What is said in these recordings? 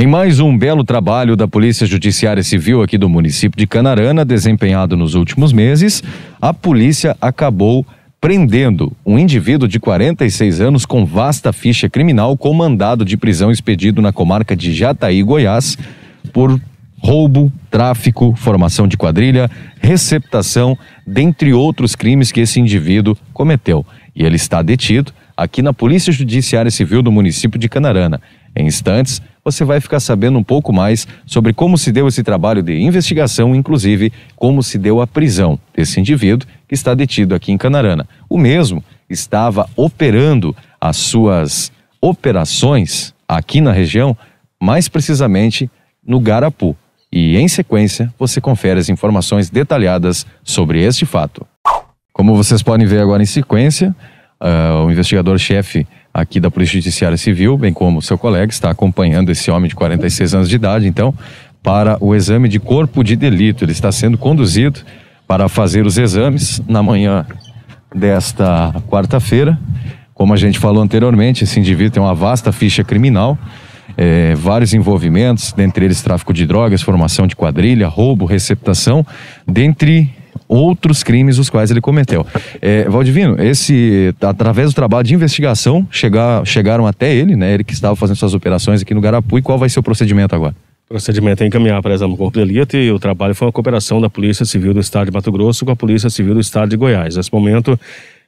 Em mais um belo trabalho da Polícia Judiciária Civil aqui do município de Canarana, desempenhado nos últimos meses, a polícia acabou prendendo um indivíduo de 46 anos com vasta ficha criminal com mandado de prisão expedido na comarca de Jataí, Goiás, por roubo, tráfico, formação de quadrilha, receptação, dentre outros crimes que esse indivíduo cometeu. E ele está detido aqui na Polícia Judiciária Civil do município de Canarana. Em instantes, você vai ficar sabendo um pouco mais sobre como se deu esse trabalho de investigação, inclusive como se deu a prisão desse indivíduo que está detido aqui em Canarana. O mesmo estava operando as suas operações aqui na região, mais precisamente no Garapu. E em sequência, você confere as informações detalhadas sobre este fato. Como vocês podem ver agora em sequência, uh, o investigador-chefe aqui da Polícia Judiciária Civil, bem como seu colega, está acompanhando esse homem de 46 anos de idade, então, para o exame de corpo de delito. Ele está sendo conduzido para fazer os exames na manhã desta quarta-feira. Como a gente falou anteriormente, esse indivíduo tem uma vasta ficha criminal, é, vários envolvimentos, dentre eles tráfico de drogas, formação de quadrilha, roubo, receptação, dentre outros crimes os quais ele cometeu. É, Valdivino, esse, através do trabalho de investigação, chegar, chegaram até ele, né? Ele que estava fazendo suas operações aqui no Garapu, e qual vai ser o procedimento agora? O procedimento é encaminhar para exame do corpo de delito e o trabalho foi uma cooperação da Polícia Civil do Estado de Mato Grosso com a Polícia Civil do Estado de Goiás. Nesse momento,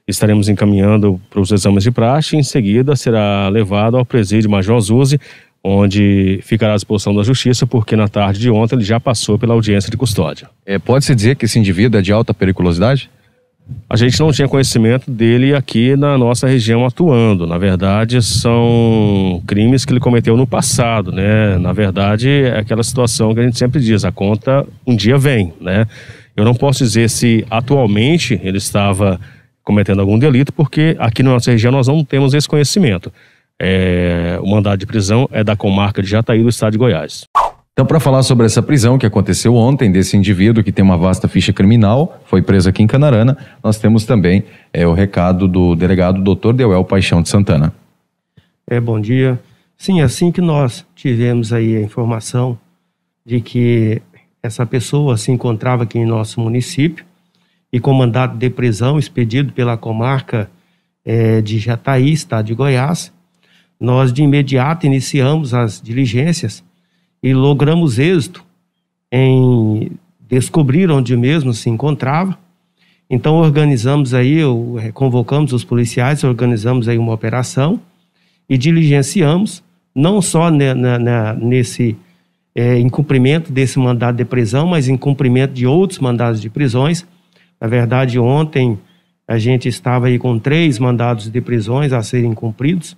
estaremos encaminhando para os exames de praxe e em seguida será levado ao presídio Major Zuzi onde ficará à disposição da Justiça, porque na tarde de ontem ele já passou pela audiência de custódia. É, Pode-se dizer que esse indivíduo é de alta periculosidade? A gente não tinha conhecimento dele aqui na nossa região atuando. Na verdade, são crimes que ele cometeu no passado, né? Na verdade, é aquela situação que a gente sempre diz, a conta um dia vem, né? Eu não posso dizer se atualmente ele estava cometendo algum delito, porque aqui na nossa região nós não temos esse conhecimento. É, o mandado de prisão é da comarca de Jataí, do estado de Goiás. Então, para falar sobre essa prisão que aconteceu ontem desse indivíduo que tem uma vasta ficha criminal, foi preso aqui em Canarana, nós temos também é, o recado do delegado Dr. Deuel Paixão de Santana. É, bom dia. Sim, assim que nós tivemos aí a informação de que essa pessoa se encontrava aqui em nosso município e com mandado de prisão expedido pela comarca é, de Jataí, estado de Goiás, nós de imediato iniciamos as diligências e logramos êxito em descobrir onde mesmo se encontrava. Então organizamos aí, eh, convocamos os policiais, organizamos aí uma operação e diligenciamos não só na, na, nesse é, incumprimento desse mandado de prisão, mas em cumprimento de outros mandados de prisões. Na verdade, ontem a gente estava aí com três mandados de prisões a serem cumpridos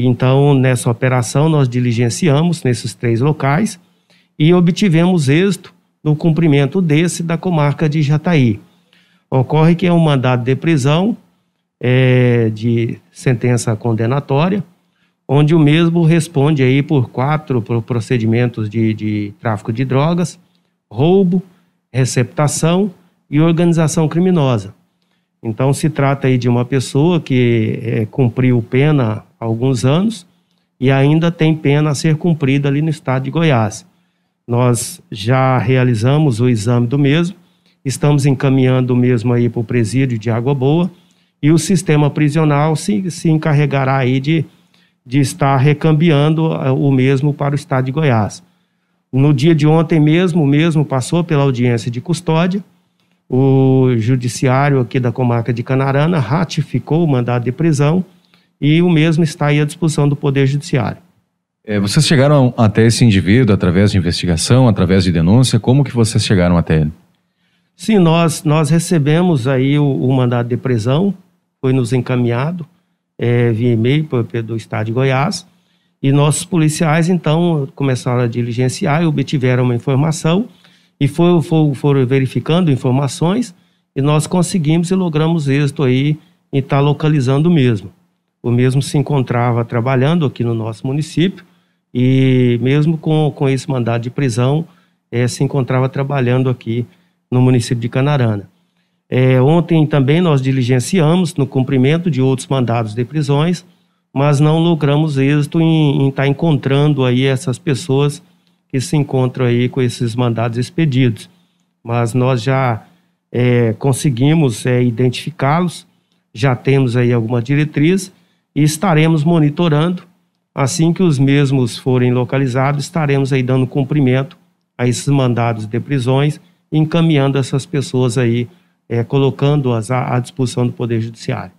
então, nessa operação, nós diligenciamos nesses três locais e obtivemos êxito no cumprimento desse da comarca de Jataí. Ocorre que é um mandado de prisão, é, de sentença condenatória, onde o mesmo responde aí por quatro por procedimentos de, de tráfico de drogas, roubo, receptação e organização criminosa. Então, se trata aí de uma pessoa que é, cumpriu pena alguns anos e ainda tem pena a ser cumprida ali no estado de Goiás. Nós já realizamos o exame do mesmo, estamos encaminhando o mesmo aí para o presídio de Água Boa e o sistema prisional se, se encarregará aí de, de estar recambiando ah, o mesmo para o estado de Goiás. No dia de ontem mesmo, o mesmo passou pela audiência de custódia, o judiciário aqui da comarca de Canarana ratificou o mandado de prisão, e o mesmo está aí à disposição do Poder Judiciário. É, vocês chegaram até esse indivíduo através de investigação, através de denúncia? Como que vocês chegaram até ele? Sim, nós, nós recebemos aí o, o mandado de prisão, foi nos encaminhado é, via e-mail do Estado de Goiás, e nossos policiais, então, começaram a diligenciar e obtiveram uma informação, e foram, foram verificando informações, e nós conseguimos e logramos êxito aí em estar tá localizando mesmo o mesmo se encontrava trabalhando aqui no nosso município e mesmo com, com esse mandado de prisão, é, se encontrava trabalhando aqui no município de Canarana. É, ontem também nós diligenciamos no cumprimento de outros mandados de prisões, mas não logramos êxito em estar tá encontrando aí essas pessoas que se encontram aí com esses mandados expedidos. Mas nós já é, conseguimos é, identificá-los, já temos aí alguma diretriz e estaremos monitorando. Assim que os mesmos forem localizados, estaremos aí dando cumprimento a esses mandados de prisões, encaminhando essas pessoas aí, é, colocando-as à, à disposição do Poder Judiciário.